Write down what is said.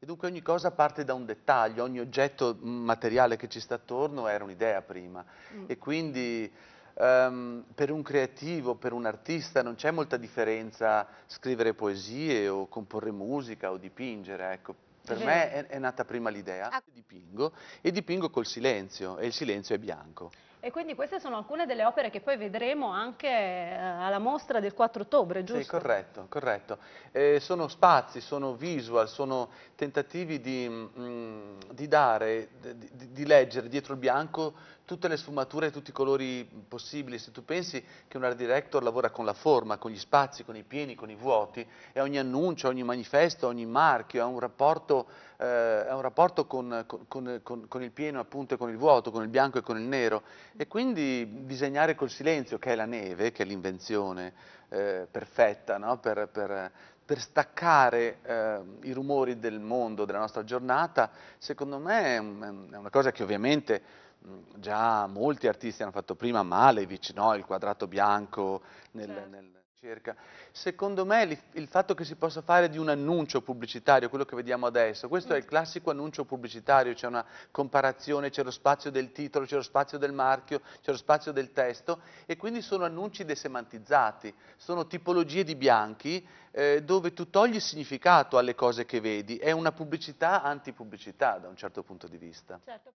E dunque ogni cosa parte da un dettaglio, ogni oggetto materiale che ci sta attorno era un'idea prima. Mm. E quindi um, per un creativo, per un artista, non c'è molta differenza scrivere poesie o comporre musica o dipingere, ecco. Per me è, è, nata prima l'idea, dipingo e dipingo col silenzio e il silenzio è bianco. E quindi queste sono alcune delle opere che poi vedremo anche eh, alla mostra del 4 ottobre, giusto? Sì, corretto, corretto. Eh, sono spazi, sono visual, sono tentativi di, mh, mm, di dare, di, di, leggere dietro il bianco tutte le sfumature e tutti i colori possibili. Se tu pensi che un art director lavora con la forma, con gli spazi, con i pieni, con i vuoti, e ogni annuncio, ogni manifesto, ogni marchio ha un rapporto, eh, ha un rapporto con, con, con, con il pieno appunto e con il vuoto, con il bianco e con il nero e quindi disegnare col silenzio, che è la neve, che è l'invenzione eh, perfetta no? per, per, per, staccare eh, i rumori del mondo, della nostra giornata, secondo me è una cosa che ovviamente già molti artisti hanno fatto prima, Malevich, no? il quadrato bianco nel, certo. nel Secondo me il fatto che si possa fare di un annuncio pubblicitario, quello che vediamo adesso, questo è il classico annuncio pubblicitario, c'è una comparazione, c'è lo spazio del titolo, c'è lo spazio del marchio, c'è lo spazio del testo e quindi sono annunci desemantizzati, sono tipologie di bianchi eh, dove tu togli significato alle cose che vedi, è una pubblicità antipubblicità da un certo punto di vista. Certo.